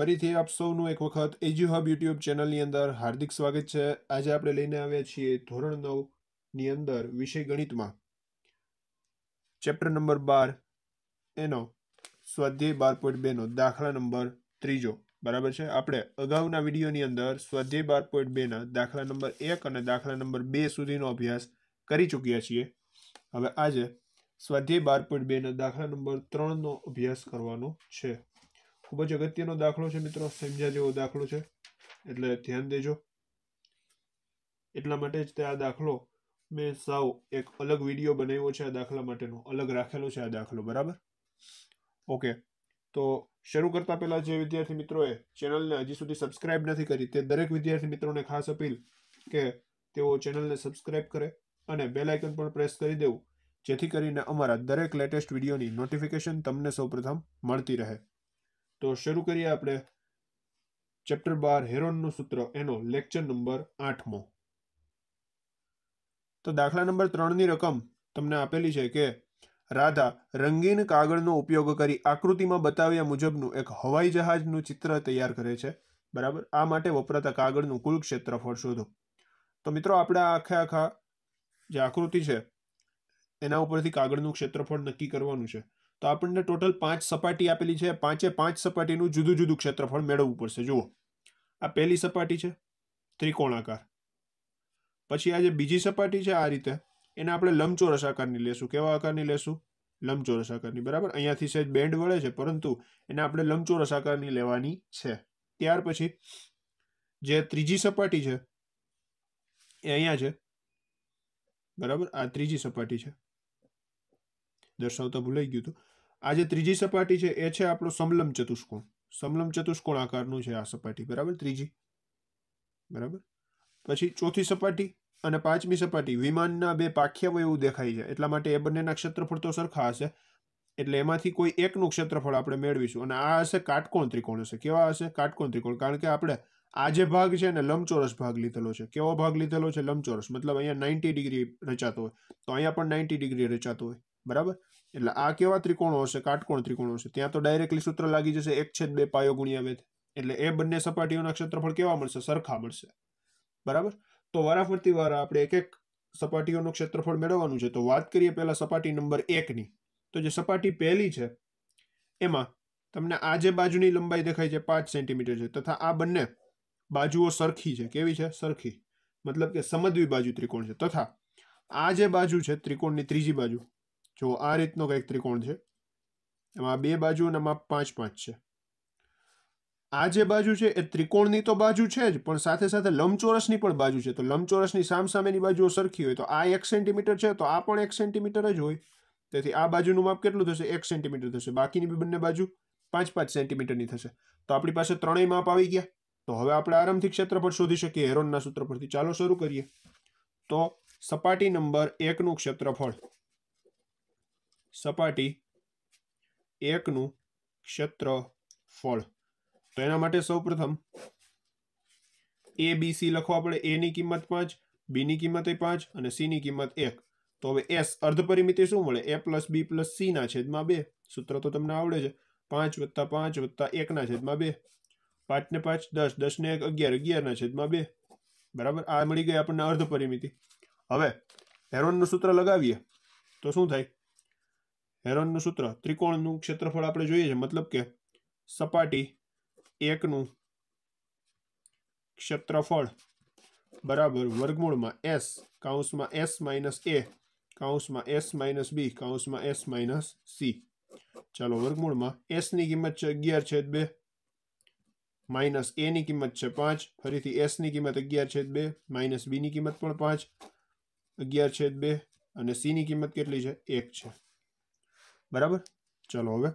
ફરીથી આપ સૌનું એક વખત એજ્યુ હબ યુટ્યુબ ચેનલની અંદર હાર્દિક સ્વાગત છે આજે આપણે લઈને આવ્યા છીએ ધોરણ નવની અંદર વિષય ગણિતમાં ચેપ્ટર નંબર બાર એનો સ્વાધ્યાય બાર પોઈન્ટ બેનો દાખલા નંબર ત્રીજો બરાબર છે આપણે અગાઉના વિડીયોની અંદર સ્વાધ્યાય બાર પોઈન્ટ બેના દાખલા નંબર એક અને દાખલા નંબર બે સુધીનો અભ્યાસ કરી ચૂક્યા છીએ હવે આજે સ્વાધ્યાય બાર પોઈન્ટ બેના દાખલા નંબર ત્રણનો અભ્યાસ કરવાનો છે ખૂબ જ અગત્યનો દાખલો છે મિત્રો સમજ્યા જેવો દાખલો છે એટલે ધ્યાન દેજો એટલા માટે જ તે આ દાખલો મેં સાવ એક અલગ વિડીયો બનાવ્યો છે આ દાખલા માટેનો અલગ રાખેલો છે આ દાખલો બરાબર ઓકે તો શરૂ કરતા પહેલાં જે વિદ્યાર્થી મિત્રોએ ચેનલને હજી સુધી સબસ્ક્રાઈબ નથી કરી તે દરેક વિદ્યાર્થી મિત્રોને ખાસ અપીલ કે તેઓ ચેનલને સબસ્ક્રાઇબ કરે અને બેલ આઇકન પણ પ્રેસ કરી દેવું જેથી કરીને અમારા દરેક લેટેસ્ટ વિડીયોની નોટિફિકેશન તમને સૌપ્રથમ મળતી રહે તો શરૂ કરીએ આપણે ચેપ્ટર બાર હેરોનનું સૂત્ર એનો લેક્ચર નંબર આઠમો તો દાખલા નંબર ત્રણની રકમ તમને આપેલી છે કે રાધા રંગીન કાગળનો ઉપયોગ કરી આકૃતિમાં બતાવ્યા મુજબનું એક હવાઈ જહાજનું ચિત્ર તૈયાર કરે છે બરાબર આ માટે વપરાતા કાગળનું કુલ ક્ષેત્રફળ શોધો તો મિત્રો આપણે આખે આખા જે આકૃતિ છે એના ઉપરથી કાગળનું ક્ષેત્રફળ નક્કી કરવાનું છે તો આપણને ટોટલ પાંચ સપાટી આપેલી છે પાંચે પાંચ સપાટીનું જુદું જુદું ક્ષેત્રફળ મેળવવું પડશે જુઓ આ પહેલી સપાટી છે ત્રિકોણાકાર પછી આ જે બીજી સપાટી છે આ રીતે એને આપણે લંબચોરસ આકારની લેશું કેવા આકારની લેશું લંબચોરસ આકારની બરાબર અહીંયાથી સહેજ બેન્ડ વળે છે પરંતુ એને આપણે લંબચોરસ આકારની લેવાની છે ત્યાર પછી જે ત્રીજી સપાટી છે એ અહીંયા છે બરાબર આ ત્રીજી સપાટી છે દર્શાવતા ભૂલાઈ ગયું હતું આ જે ત્રીજી સપાટી છે એ છે આપણો સમલમ ચતુષ્કોણ સમલમ ચતુષ્કોણ આકારનું છે આ સપાટી બરાબર ત્રીજી બરાબર પછી ચોથી સપાટી અને પાંચમી સપાટી વિમાનના બે પાખ્યવય એવું દેખાય છે એટલા માટે એ બંનેના ક્ષેત્રફળ તો સરખા હશે એટલે એમાંથી કોઈ એકનું ક્ષેત્રફળ આપણે મેળવીશું અને આ હશે કાટકોણ ત્રિકોણ હશે કેવા હશે કાટકોણ ત્રિકોણ કારણ કે આપણે આ જે ભાગ છે ને લંબચોરસ ભાગ લીધેલો છે કેવો ભાગ લીધેલો છે લંબચોરસ મતલબ અહીંયા નાઇન્ટી ડિગ્રી રચાતો હોય તો અહીંયા પણ નાઇન્ટી ડિગ્રી રચાતો હોય બરાબર એટલે આ કેવા ત્રિકોણો હશે કાટકોણ ત્રિકોણો હશે ત્યાં તો ડાયરેક્ટલી સૂત્ર લાગી જશે એક છેદ બે પાયો ગુણ્યા બે એટલે એ બંને સપાટીઓના ક્ષેત્રફળ કેવા મળશે સરખા મળશે બરાબર તો વારાફરતી વાર આપણે એક એક સપાટીઓનું ક્ષેત્રફળ મેળવવાનું છે તો વાત કરીએ પહેલા સપાટી નંબર એકની તો જે સપાટી પહેલી છે એમાં તમને આ જે બાજુની લંબાઈ દેખાય છે પાંચ સેન્ટીમીટર છે તથા આ બંને બાજુઓ સરખી છે કેવી છે સરખી મતલબ કે સમદ્વી બાજુ ત્રિકોણ છે તથા આ જે બાજુ છે ત્રિકોણની ત્રીજી બાજુ જો આ રીતનો કંઈક ત્રિકોણ છે એમાં બે બાજુ અને એમાં પાંચ પાંચ છે આ જે બાજુ છે એ ત્રિકોણની તો બાજુ છે જ પણ સાથે સાથે લંબચોરસની પણ બાજુ છે તો લંબચોરસની સામસામેની બાજુઓ સરખી હોય તો આ એક સેન્ટીમીટર છે તો આ પણ એક સેન્ટીમીટર જ હોય તેથી આ બાજુનું માપ કેટલું થશે એક સેન્ટીમીટર થશે બાકીની બી બંને બાજુ પાંચ પાંચ સેન્ટીમીટરની થશે તો આપણી પાસે ત્રણેય માપ આવી ગયા તો હવે આપણે આરંભથી ક્ષેત્રફળ શોધી શકીએ હેરોનના સૂત્ર પરથી ચાલો શરૂ કરીએ તો સપાટી નંબર એકનું ક્ષેત્રફળ સપાટી એકનું ક્ષેત્રફળ તો એના માટે સૌપ્રથમ એ બી સી લખવા પડે એની કિંમત પાંચ બીની કિંમત પાંચ અને સીની કિંમત એક તો હવે એસ અર્ધ પરિમિતિ શું મળે એ પ્લસ બી પ્લસ સીના છેદમાં બે સૂત્ર તો તમને આવડે છે પાંચ વત્તા પાંચ વત્તા એકના છેદમાં બે પાંચને પાંચ દસ દસને એક અગિયાર અગિયારના છેદમાં બે બરાબર આ મળી ગઈ આપણને અર્ધ પરિમિતિ હવે હેરોનનું સૂત્ર લગાવીએ તો શું થાય હેરોનનું સૂત્ર ત્રિકોણનું ક્ષેત્રફળ આપણે જોઈએ છે મતલબ કે સપાટી એકનું ક્ષેત્રફળ બરાબર વર્ગમૂળમાં એસ કાઉન્સમાં એસ માઇનસ એ કાઉન્સમાં એસ માઇનસ બી કાઉન્સમાં એસ માઇનસ સી ચાલો વર્ગમૂળમાં એસની કિંમત છે અગિયાર છેદ બે માઇનસ એની કિંમત છે પાંચ ફરીથી એસની કિંમત અગિયાર છેદ બે માઇનસ બીની કિંમત પણ પાંચ અગિયાર છેદ બે અને સીની કિંમત કેટલી છે એક છે બરાબર ચલો હવે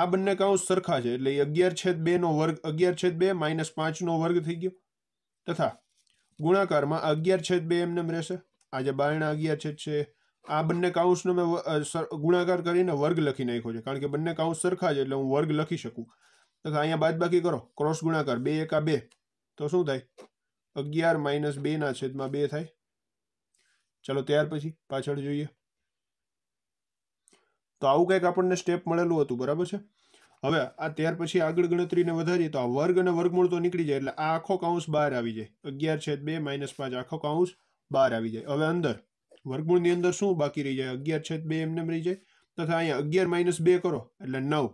આ બંને કાઉન્સ સરખા છે એટલે અગિયાર છેદ બે નો વર્ગ અગિયાર છેદ બે માઇનસ પાંચ નો વર્ગ થઈ ગયો તથા ગુણાકારમાં અગિયાર છેદ બે એમને રહેશે આજે બારણા અગિયાર છેદ છે આ બંને કાઉન્સનો મેં ગુણાકાર કરીને વર્ગ લખી નાખ્યો છે કારણ કે બંને કાઉન્સ સરખા છે એટલે હું વર્ગ લખી શકું તથા અહીંયા બાદ બાકી કરો ક્રોસ ગુણાકાર બે એકા બે તો શું થાય અગિયાર માઇનસ બેના છેદમાં બે થાય ચલો ત્યાર પછી પાછળ જોઈએ તો આવું કંઈક આપણને સ્ટેપ મળેલું હતું બરાબર છે હવે આ ત્યાર પછી આગળ ગણતરીને વધારીએ તો આ વર્ગ અને વર્ગમૂળ તો નીકળી જાય એટલે આ આખો કાઉન્સ બહાર આવી જાય અગિયાર છેદ બે માઇનસ પાંચ આખો કાઉન્સ બહાર આવી જાય હવે અંદર વર્ગમૂળની અંદર શું બાકી રહી જાય અગિયાર છેદ બે એમને રહી જાય તથા અહીંયા અગિયાર માઇનસ બે કરો એટલે નવ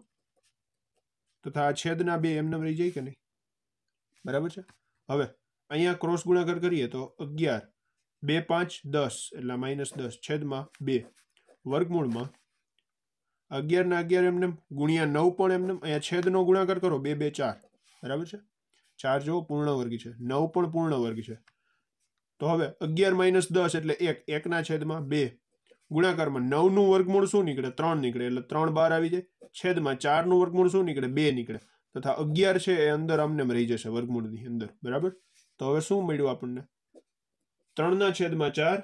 તથા આ છેદના બે એમને રહી જાય કે નહીં બરાબર છે હવે અહીંયા ક્રોસ ગુણાકાર કરીએ તો અગિયાર બે પાંચ દસ એટલે માઇનસ દસ છેદમાં બે વર્ગમૂળમાં અગિયારના અગિયાર એમને ગુણ્યા નવ પણ એમને અહીંયા છેદનો ગુણાકાર કરો બે બે ચાર બરાબર છે ચાર જો પૂર્ણવર્ગી છે નવ પણ પૂર્ણવર્ગી છે તો હવે અગિયાર માઇનસ દસ એટલે એક એકના છેદમાં બે ગુણાકારમાં નવનું વર્ગમૂળ શું નીકળે ત્રણ નીકળે એટલે ત્રણ બાર આવી જાય છેદમાં ચારનું વર્ગમૂળ શું નીકળે બે નીકળે તથા અગિયાર છે એ અંદર અમને રહી જશે વર્ગમૂળની અંદર બરાબર તો હવે શું મળ્યું આપણને ત્રણના છેદમાં ચાર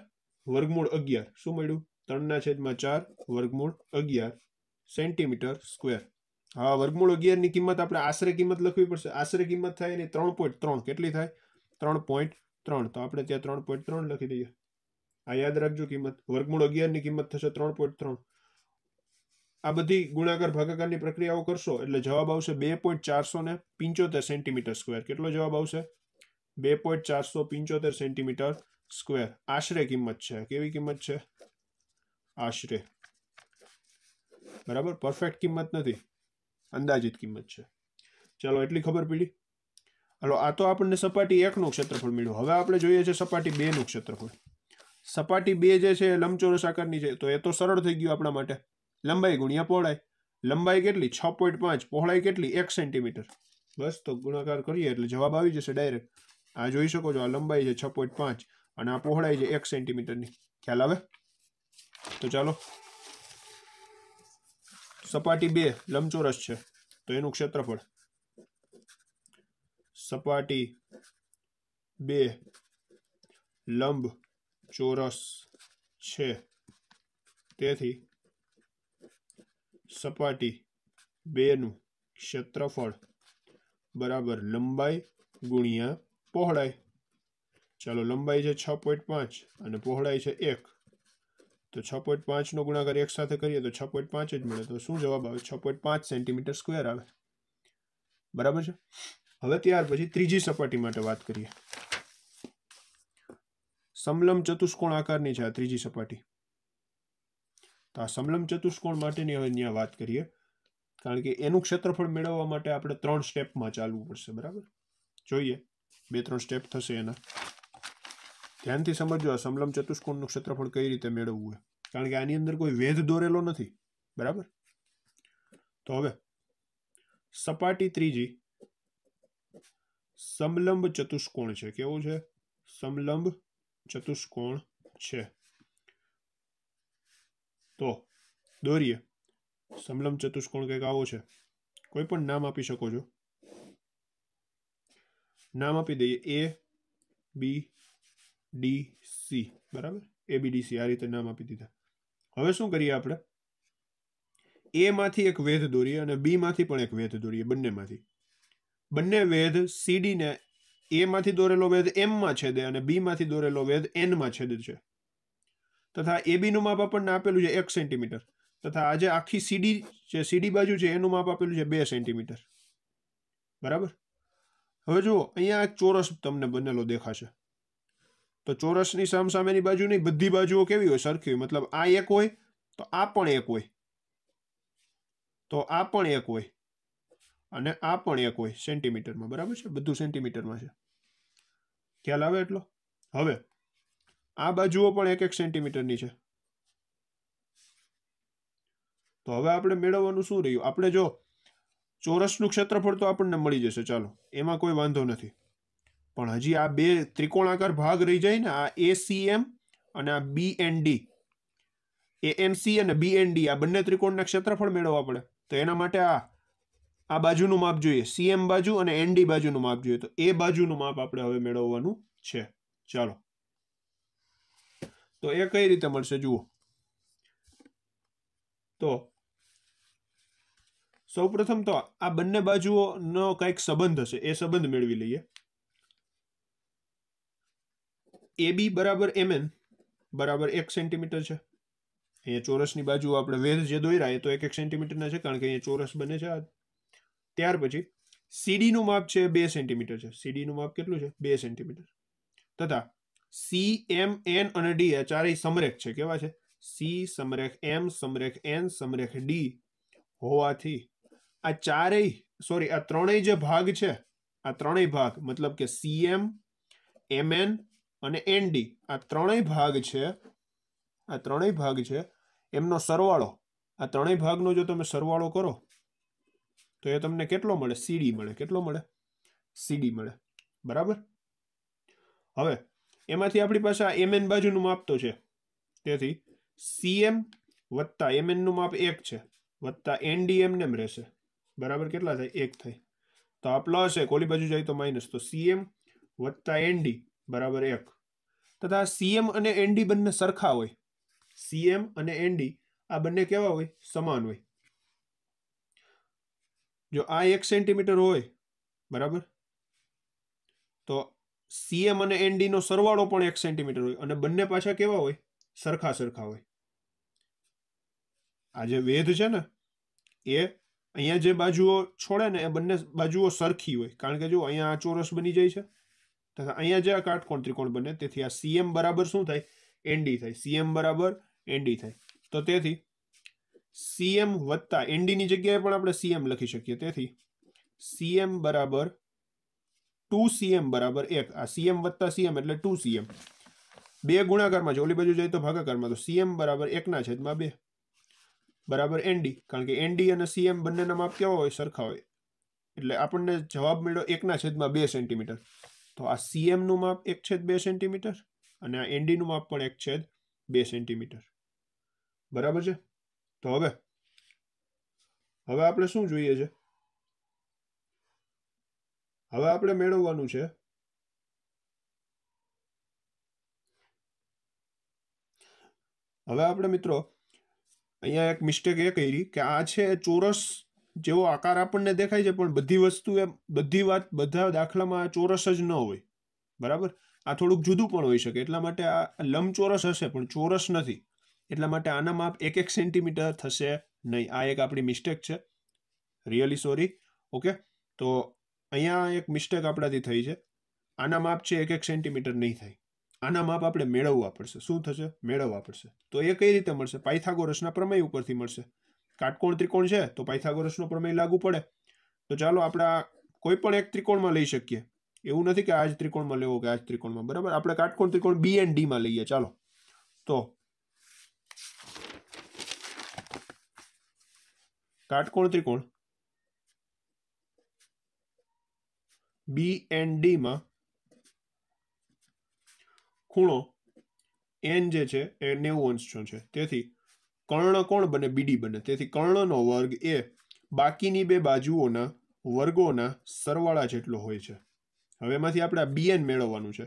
વર્ગમૂળ અગિયાર શું મળ્યું ત્રણના છેદમાં ચાર વર્ગમૂળ અગિયાર સેન્ટીમીટર સ્ક્વેર હા વર્ગમૂળ અગિયારની કિંમત આપણે આશરે કિંમત લખવી પડશે આશરે કિંમત થાય એની ત્રણ પોઈન્ટ ત્રણ કેટલી થાય ત્રણ પોઈન્ટ ત્રણ તો આપણે ત્યાં ત્રણ પોઈન્ટ ત્રણ લખી દઈએ આ યાદ રાખજો કિંમત વર્ગમૂળ અગિયારની કિંમત થશે ત્રણ પોઈન્ટ ત્રણ આ બધી ગુણાકાર ભાગાકારની પ્રક્રિયાઓ કરશો એટલે જવાબ આવશે બે પોઈન્ટ ચારસો ને પિંચોતેર સેન્ટીમીટર સ્ક્વેર કેટલો જવાબ આવશે બે પોઈન્ટ ચારસો પિંચોતેર સેન્ટીમીટર સ્ક્વેર આશરે કિંમત છે કેવી કિંમત છે આશરે બરાબર પરફેક્ટ કિંમત નથી અંદાજિત કિંમત છે ચાલો એટલી ખબર પડી હાલો આ તો આપણને સપાટી એકનું ક્ષેત્રફળ મળ્યું હવે આપણે જોઈએ છે સપાટી બેનું ક્ષેત્રફળ સપાટી બે જે છે લંબચોરસ આકારની છે તો એ તો સરળ થઈ ગયું આપણા માટે લંબાઈ ગુણ્યા પહોળાઈ લંબાઈ કેટલી છ પોઈન્ટ પાંચ પહોળાઈ કેટલી એક સેન્ટીમીટર બસ તો ગુણાકાર કરીએ એટલે જવાબ આવી જશે ડાયરેક્ટ આ જોઈ શકો છો આ લંબાઈ છે છ પોઈન્ટ પાંચ અને આ પહોળાઈ છે એક સેન્ટીમીટરની ખ્યાલ આવે તો ચાલો સપાટી બે લંબચોરસ છે તો એનું ક્ષેત્રફળ સપાટી બે લંબ ચોરસ છે તેથી સપાટી બેનું ક્ષેત્રફળ બરાબર લંબાઈ ગુણ્યા પહોળાઈ ચાલો લંબાઈ છે છ પોઈન્ટ પાંચ અને પહોળાઈ છે એક તો છ પોઈન્ટ પાંચનો ગુણાકાર એક સાથે કરીએ તો છ પોઈન્ટ પાંચ જ મળે તો શું જવાબ આવે છ પોઈન્ટ પાંચ સેન્ટીમીટર સ્ક્વેર આવે બરાબર છે હવે ત્યાર પછી ત્રીજી સપાટી માટે વાત કરીએ સમલમ ચતુષ્કોણ આકારની છે આ ત્રીજી સપાટી તો આ સમલમ ચતુષ્કોણ માટેની હવે અહીંયા વાત કરીએ કારણ કે એનું ક્ષેત્રફળ મેળવવા માટે આપણે ત્રણ સ્ટેપમાં ચાલવું પડશે બરાબર જોઈએ બે ત્રણ સ્ટેપ થશે એના ધ્યાનથી સમજો સમલમ ચતુષ્કોણનું ક્ષેત્રફળ કઈ રીતે મેળવવું હોય કારણ કે આની અંદર કોઈ વેધ દોરેલો નથી બરાબર તો હવે સપાટી ત્રીજી સમલંબ ચતુષ્કોણ છે કેવું છે સમલંબ ચતુષ્કોણ છે તો દોરીએ સમલંબ ચતુષ્કોણ કંઈક આવો છે કોઈ પણ નામ આપી શકો છો નામ આપી દઈએ એ બી ડી સી બરાબર એબીડીસી આ રીતે નામ આપી દીધા હવે શું કરીએ આપણે એ માંથી એક વેધ દોરીએ અને બી માંથી પણ એક વેધ દોરીએ બંનેમાંથી બંને વેધ સીડીને એમાંથી દોરેલો વેધ એમમાં છેદે અને બીમાંથી દોરેલો વેધ એનમાં છેદ છે તથા એબીનું માપ આપણને આપેલું છે એક સેન્ટીમીટર તથા આજે આખી સીડી જે સીડી બાજુ છે એનું માપ આપેલું છે બે સેન્ટીમીટર બરાબર હવે જુઓ અહીંયા એક ચોરસ તમને બનેલો દેખાશે તો ચોરસની સામસામેની બાજુની બધી બાજુઓ કેવી હોય સરખી હોય મતલબ આ એક હોય તો આ પણ એક હોય તો આ પણ એક હોય અને આ પણ એક હોય સેન્ટીમીટરમાં બરાબર છે બધું સેન્ટીમીટરમાં છે ખ્યાલ આવે એટલો હવે આ બાજુઓ પણ એક એક સેન્ટીમીટરની છે તો હવે આપણે મેળવવાનું શું રહ્યું આપણે જો ચોરસનું ક્ષેત્રફળ તો આપણને મળી જશે ચાલો એમાં કોઈ વાંધો નથી પણ હજી આ બે ત્રિકોણાકાર ભાગ રહી જાય ને આ એમ અને આ બી એન ડી એએમસી અને બી બીએનડી આ બંને ત્રિકોણના ક્ષેત્રફળ મેળવવા પડે તો એના માટે આ આ બાજુનું માપ જોઈએ સીએમ બાજુ અને એનડી બાજુનું માપ જોઈએ તો એ બાજુનું માપ આપણે હવે મેળવવાનું છે ચાલો તો એ કઈ રીતે મળશે જુઓ તો સૌપ્રથમ તો આ બંને બાજુઓનો કંઈક સંબંધ હશે એ સંબંધ મેળવી લઈએ એ બી બરાબર એમએન બરાબર એક સેન્ટીમીટર છે અહીંયા ચોરસની બાજુ આપણે વેધ જે દોર્યા એ તો એક એક સેન્ટીમીટરના છે કારણ કે અહીંયા ચોરસ બને છે ત્યાર પછી સીડીનું માપ છે બે સેન્ટીમીટર છે સીડીનું માપ કેટલું છે બે સેન્ટીમીટર તથા સી એમ એન અને ડી આ ચારેય સમરેખ છે કેવા છે સી સમરેખ એમ સમરેખ એન સમરેખ ડી હોવાથી આ ચારેય સોરી આ ત્રણેય જે ભાગ છે આ ત્રણેય ભાગ મતલબ કે સીએમ એન અને એનડી આ ત્રણેય ભાગ છે આ ત્રણેય ભાગ છે એમનો સરવાળો આ ત્રણેય ભાગનો જો તમે સરવાળો કરો તો એ તમને કેટલો મળે સીડી મળે કેટલો મળે સીડી મળે બરાબર હવે એમાંથી આપણી પાસે આ એમએન બાજુનું માપ તો છે તેથી સીએમ વત્તા એમએનનું માપ એક છે વત્તા એનડીએમ નેમ રહેશે બરાબર કેટલા થાય એક થાય તો આ પ્લસ એક ઓલી બાજુ જાય તો માઇનસ તો સીએમ વત્તા એનડી બરાબર એક તથા સીએમ અને એનડી બંને સરખા હોય સીએમ અને એનડી આ બંને કેવા હોય સમાન હોય જો આ એક સેન્ટીમીટર હોય બરાબર તો સીએમ અને એનડીનો સરવાળો પણ એક સેન્ટીમીટર હોય અને બંને પાછા કેવા હોય સરખા સરખા હોય આ જે વેધ છે ને એ અહીંયા જે બાજુઓ છોડે ને એ બંને બાજુઓ સરખી હોય કારણ કે જો અહીંયા આ ચોરસ બની જાય છે તથા અહીંયા જે આ કાટકોણ ત્રિકોણ બને તેથી આ સીએમ બરાબર શું થાય એનડી થાય સીએમ બરાબર એનડી થાય તો તેથી સીએમ વત્તા એનડીની જગ્યાએ પણ આપણે સીએમ લખી શકીએ તેથી સીએમ બરાબર ટુ સીએમ બરાબર એક આ સીએમ વત્તા સીએમ એટલે ટુ સીએમ બે ગુણાકારમાં છે ઓલી બાજુ જાય તો ભાગાકારમાં તો સીએમ બરાબર એકના છેદમાં બે બરાબર એનડી કારણ કે એનડી અને સીએમ બંનેના માપ કેવા હોય સરખા હોય એટલે આપણને જવાબ મળ્યો એકના છેદમાં બે સેન્ટીમીટર તો આ સીએમ નું માપ એક છેદ બે સેન્ટીમીટર અને આ નું માપ પણ એક છેદ બે સેન્ટીમીટર બરાબર છે તો હવે હવે આપણે શું જોઈએ છે હવે આપણે મેળવવાનું છે હવે આપણે મિત્રો અહીંયા એક મિસ્ટેક એ કરી કે આ છે ચોરસ જેવો આકાર આપણને દેખાય છે પણ બધી વસ્તુ એ બધી વાત બધા દાખલામાં ચોરસ જ ન હોય બરાબર આ થોડુંક જુદું પણ હોઈ શકે એટલા માટે આ લંબ ચોરસ હશે પણ ચોરસ નથી એટલા માટે આના માપ એક એક સેન્ટીમીટર થશે નહીં આ એક આપણી મિસ્ટેક છે રિયલી સોરી ઓકે તો અહીંયા એક મિસ્ટેક આપણાથી થઈ છે આના માપ છે એક એક સેન્ટીમીટર નહીં થાય આના માપ આપણે મેળવવા પડશે શું થશે મેળવવા પડશે તો એ કઈ રીતે મળશે પાયથાગોરસના પ્રમેય ઉપરથી મળશે કાટકોણ ત્રિકોણ છે તો પાયથાગોરસનો પ્રમેય લાગુ પડે તો ચાલો આપણે આ કોઈ પણ એક ત્રિકોણમાં લઈ શકીએ એવું નથી કે આ જ ત્રિકોણમાં લેવો કે આ જ ત્રિકોણમાં બરાબર આપણે કાટકોણ ત્રિકોણ બી એન્ડ ડીમાં લઈએ ચાલો તો કાટકોણ ત્રિકોણ બી એન્ડ ડીમાં ખૂણો એન જે છે એ નેવું અંશનો છે તેથી કર્ણ કોણ બને બીડી બને તેથી કર્ણનો વર્ગ એ બાકીની બે બાજુઓના વર્ગોના સરવાળા જેટલો હોય છે હવે એમાંથી આપણે આ બીએન મેળવવાનું છે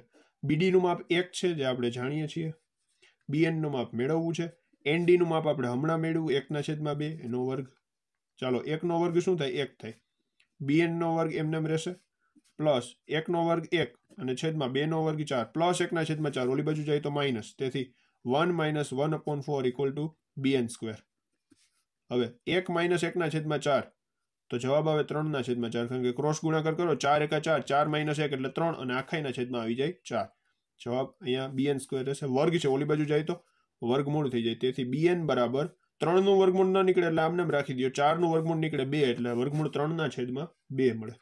બીડીનું માપ એક છે જે આપણે જાણીએ છીએ બીએનનું માપ મેળવવું છે એનડીનું માપ આપણે હમણાં મેળવ્યું એકના છેદમાં બે એનો વર્ગ ચાલો એકનો વર્ગ શું થાય એક થાય બીએનનો વર્ગ એમને રહેશે પ્લસ એકનો વર્ગ એક અને છેદમાં બેનો વર્ગ ચાર પ્લસ એકના છેદમાં ચાર ઓલી બાજુ જાય તો માઇનસ તેથી one minus one upon four equal to B N square હવે એક માઇનસ એકના છેદમાં ચાર તો જવાબ આવે ત્રણના છેદમાં ચાર કારણ કે ક્રોસ ગુણાકાર કરો ચાર એકા ચાર ચાર માઇનસ એક એટલે ત્રણ અને આખાઈના છેદમાં આવી જાય ચાર જવાબ અહીંયા બી એન સ્ક્વેર રહેશે વર્ગ છે ઓલી બાજુ જાય તો વર્ગમૂળ થઈ જાય તેથી બીએન બરાબર ત્રણનું વર્ગમૂળ ના નીકળે એટલે આમને રાખી દો ચારનું વર્ગમૂળ નીકળે બે એટલે વર્ગમૂળ ત્રણના છેદમાં બે મળે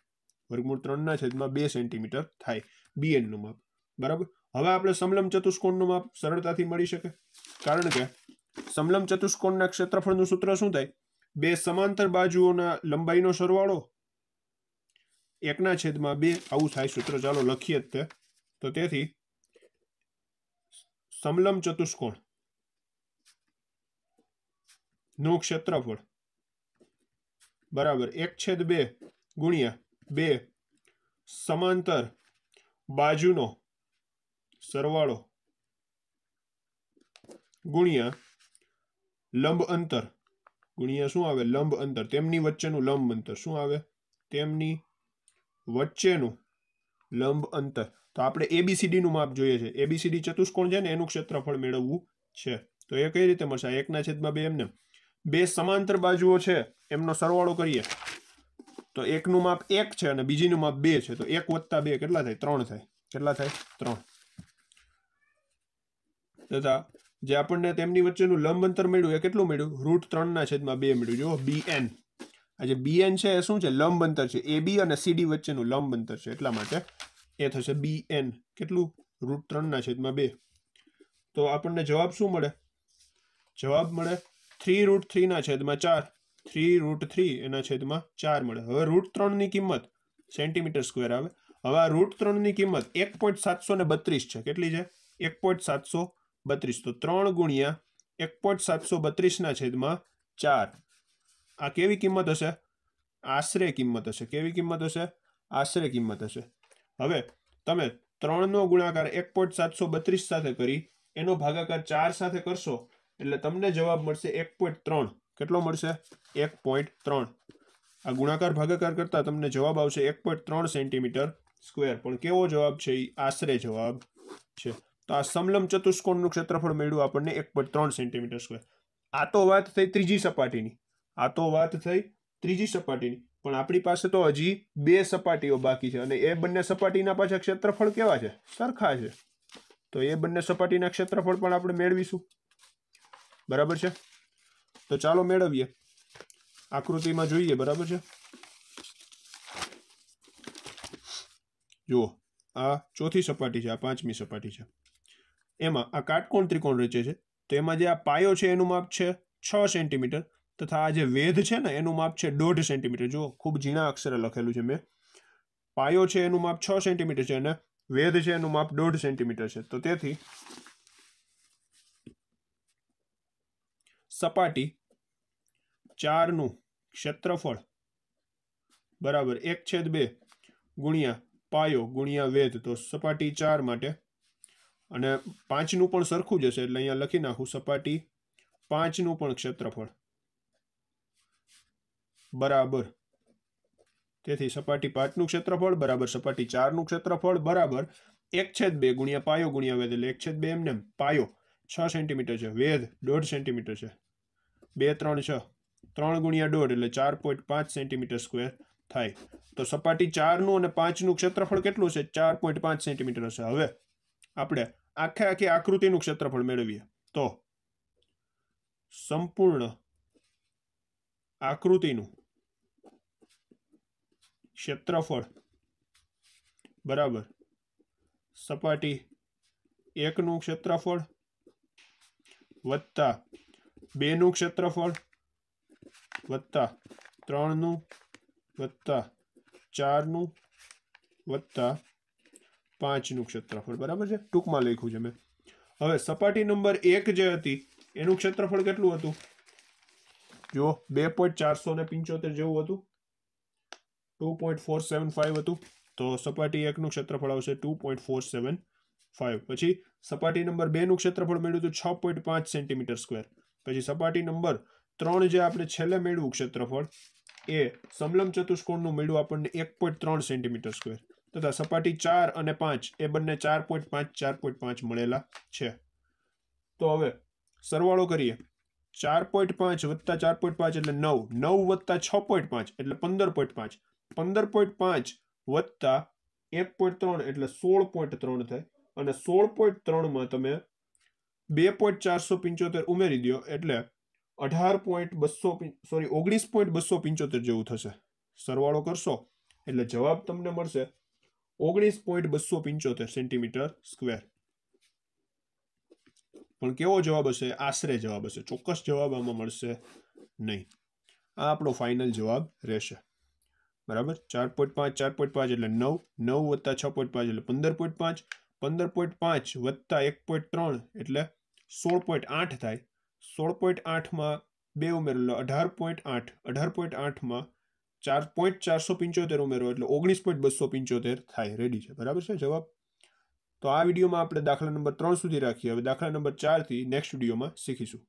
વર્ગમૂળ ત્રણના છેદમાં બે સેન્ટીમીટર થાય બીએનનું માપ બરાબર હવે આપણે સમલમ ચતુષ્કોણનું માપ સરળતાથી મળી શકે કારણ કે સમલમ ચતુષ્કોણના ક્ષેત્રફળનું સૂત્ર શું થાય બે સમાંતર બાજુઓના લંબાઈનો સરવાળો એકના છેદમાં બે આવું થાય સૂત્ર ચાલો લખીએ જ તે તો તેથી સમલમ ચતુષ્કોણ નું ક્ષેત્રફળ બરાબર એક છેદ બે ગુણ્યા બે સમાંતર બાજુનો સરવાળો ગુણ્યા લંબ અંતર ગુણ્યા શું આવે લંબ અંતર તેમની વચ્ચેનું લંબ અંતર શું આવે તેમની વચ્ચેનું લંબ અંતર તો આપણે એબીસીડીનું માપ જોઈએ છે એબીસીડી ચતુષ્કોણ છે ને એનું ક્ષેત્રફળ મેળવવું છે તો એ કઈ રીતે મળશે એકના છેદમાં બે એમને બે સમાંતર બાજુઓ છે એમનો સરવાળો કરીએ તો એકનું માપ એક છે અને બીજીનું માપ બે છે તો એક વત્તા બે કેટલા થાય ત્રણ થાય કેટલા થાય ત્રણ તથા જે આપણને તેમની વચ્ચેનું લંબ અંતર મળ્યું એ કેટલું મળ્યું રૂટ ત્રણના છેદમાં બે મળ્યું જુઓ બી એન આ જે બી એન છે એ શું છે લંબ અંતર છે એ બી અને સીડી વચ્ચેનું લંબ અંતર છે એટલા માટે એ થશે બી એન કેટલું રૂટ ત્રણના છેદમાં બે તો આપણને જવાબ શું મળે જવાબ મળે થ્રી રૂટ થ્રીના છેદમાં ચાર થ્રી રૂટ થ્રી એના છેદમાં ચાર મળે હવે રૂટ ત્રણની કિંમત સેન્ટીમીટર સ્ક્વેર આવે હવે આ રૂટ ત્રણની કિંમત એક પોઈન્ટ સાતસો ને બત્રીસ છે કેટલી છે એક પોઈન્ટ સાતસો બત્રીસ તો ત્રણ ગુણ્યા એક પોઈન્ટ સાતસો બત્રીસના છેદમાં ચાર આ કેવી કિંમત હશે આશરે કિંમત હશે કેવી કિંમત હશે આશરે કિંમત હશે હવે તમે ત્રણનો ગુણાકાર એક પોઈન્ટ સાતસો બત્રીસ સાથે કરી એનો ભાગાકાર ચાર સાથે કરશો એટલે તમને જવાબ મળશે એક પોઈન્ટ ત્રણ કેટલો મળશે એક પોઈન્ટ ત્રણ આ ગુણાકાર ભાગાકાર કરતાં તમને જવાબ આવશે એક પોઈન્ટ ત્રણ સેન્ટીમીટર સ્ક્વેર પણ કેવો જવાબ છે એ આશરે જવાબ છે તો આ સમલમ ચતુષ્કોણનું ક્ષેત્રફળ મેળવ્યું આપણને એક પોઈન્ટ ત્રણ સેન્ટીમીટર સ્ક્વેર આ તો વાત થઈ ત્રીજી સપાટીની આ તો વાત થઈ ત્રીજી સપાટીની પણ આપણી પાસે તો હજી બે સપાટીઓ બાકી છે અને એ બંને સપાટીના પાછા ક્ષેત્રફળ કેવા છે સરખા છે તો એ બંને સપાટીના ક્ષેત્રફળ પણ આપણે મેળવીશું બરાબર છે તો ચાલો મેળવીએ આકૃતિમાં જોઈએ બરાબર છે જુઓ આ ચોથી સપાટી છે આ પાંચમી સપાટી છે એમાં આ કાટકોણ ત્રિકોણ રચે છે તો એમાં જે આ પાયો છે એનું માપ છે છ સેન્ટીમીટર તથા આ જે વેધ છે ને એનું માપ છે દોઢ સેન્ટીમીટર જુઓ ખૂબ ઝીણા અક્ષરે લખેલું છે મેં પાયો છે એનું માપ છ સેન્ટીમીટર છે અને વેધ છે એનું માપ દોઢ સેન્ટીમીટર છે તો તેથી સપાટી ચારનું ક્ષેત્રફળ બરાબર એક છેદ બે ગુણ્યા પાયો ગુણ્યા વેધ તો સપાટી ચાર માટે અને પાંચનું પણ સરખું જ હશે એટલે અહીંયા લખી નાખું સપાટી પાંચનું પણ ક્ષેત્રફળ બરાબર તેથી સપાટી પાંચનું ક્ષેત્રફળ બરાબર સપાટી ચારનું ક્ષેત્રફળ બરાબર એક છેદ બે ગુણ્યા પાયો ગુણ્યા વેદ એટલે એક છેદ બે એમને પાયો છ સેન્ટીમીટર છે વેદ દોઢ સેન્ટીમીટર છે બે ત્રણ છ ત્રણ ગુણ્યા દોઢ એટલે ચાર પોઈન્ટ પાંચ સેન્ટીમીટર સ્ક્વેર થાય તો સપાટી ચારનું અને પાંચનું ક્ષેત્રફળ કેટલું છે ચાર પોઈન્ટ પાંચ સેન્ટીમીટર હશે હવે આપણે આખે આખી આકૃતિનું ક્ષેત્રફળ મેળવીએ તો સંપૂર્ણ આકૃતિનું ક્ષેત્રફળ બરાબર સપાટી એકનું ક્ષેત્રફળ વત્તા બેનું ક્ષેત્રફળ વત્તા ત્રણનું વત્તા ચારનું વત્તા પાંચનું ક્ષેત્રફળ બરાબર છે ટૂંકમાં લખ્યું છે મેં હવે સપાટી નંબર એક જે હતી એનું ક્ષેત્રફળ કેટલું હતું જુઓ બે પોઈન્ટ ચારસો ને પંચોતેર જેવું હતું two point four seven five હતું તો સપાટી એકનું ક્ષેત્રફળ આવશે two point four seven five પછી સપાટી નંબર બેનું ક્ષેત્રફળ મેળવ્યું હતું છ પોઈન્ટ પાંચ સેન્ટીમીટર સ્ક્વેર પછી સપાટી નંબર ત્રણ જે આપણે છેલ્લે મેળવ્યું ક્ષેત્રફળ એ સમલમ ચતુષ્કોણનું મેળવ્યું આપણને એક પોઈન્ટ ત્રણ સેન્ટીમીટર સ્ક્વેર તથા સપાટી ચાર અને પાંચ એ બંને ચાર પોઈન્ટ પાંચ ચાર પોઈન્ટ પાંચ મળેલા છે તો હવે સરવાળો કરીએ ચાર પોઈન્ટ પાંચ વત્તા ચાર પોઈન્ટ પાંચ એટલે નવ નવ વત્તા છ પોઈન્ટ પાંચ એટલે પંદર પોઈન્ટ પાંચ પંદર પોઈન્ટ પાંચ વત્તા એક પોઈન્ટ ત્રણ એટલે સોળ પોઈન્ટ ત્રણ થાય અને સોળ પોઈન્ટ ત્રણમાં તમે બે પોઈન્ટ ચારસો પંચોતેર ઉમેરી દો એટલે અઢાર પોઈન્ટ બસો સોરી ઓગણીસ પોઈન્ટ બસો પંચોતેર જેવું થશે સરવાળો કરશો એટલે જવાબ તમને મળશે ઓગણીસ પોઈન્ટ બસો પંચોતેર સેન્ટીમીટર સ્ક્વેર પણ કેવો જવાબ હશે આશરે જવાબ હશે ચોક્કસ જવાબ આમાં મળશે નહીં આ આપણો ફાઇનલ જવાબ રહેશે બરાબર ચાર પોઈન્ટ પાંચ ચાર પોઈન્ટ પાંચ એટલે નવ નવ વત્તા છ પોઈન્ટ પાંચ એટલે પંદર પોઈન્ટ પાંચ પંદર પોઈન્ટ પાંચ વત્તા એક પોઈન્ટ ત્રણ એટલે સોળ પોઈન્ટ આઠ થાય સોળ પોઈન્ટ આઠમાં બે ઉમેરેલો અઢાર પોઈન્ટ આઠ અઢાર પોઈન્ટ આઠમાં ચાર પોઈન્ટ ચારસો પંચોતેર ઉમેરો એટલે ઓગણીસ પોઈન્ટ બસો પંચોતેર થાય રેડી છે બરાબર છે જવાબ તો આ વિડીયોમાં આપણે દાખલા નંબર ત્રણ સુધી રાખીએ હવે દાખલા નંબર ચારથી નેક્સ્ટ વિડીયોમાં શીખીશું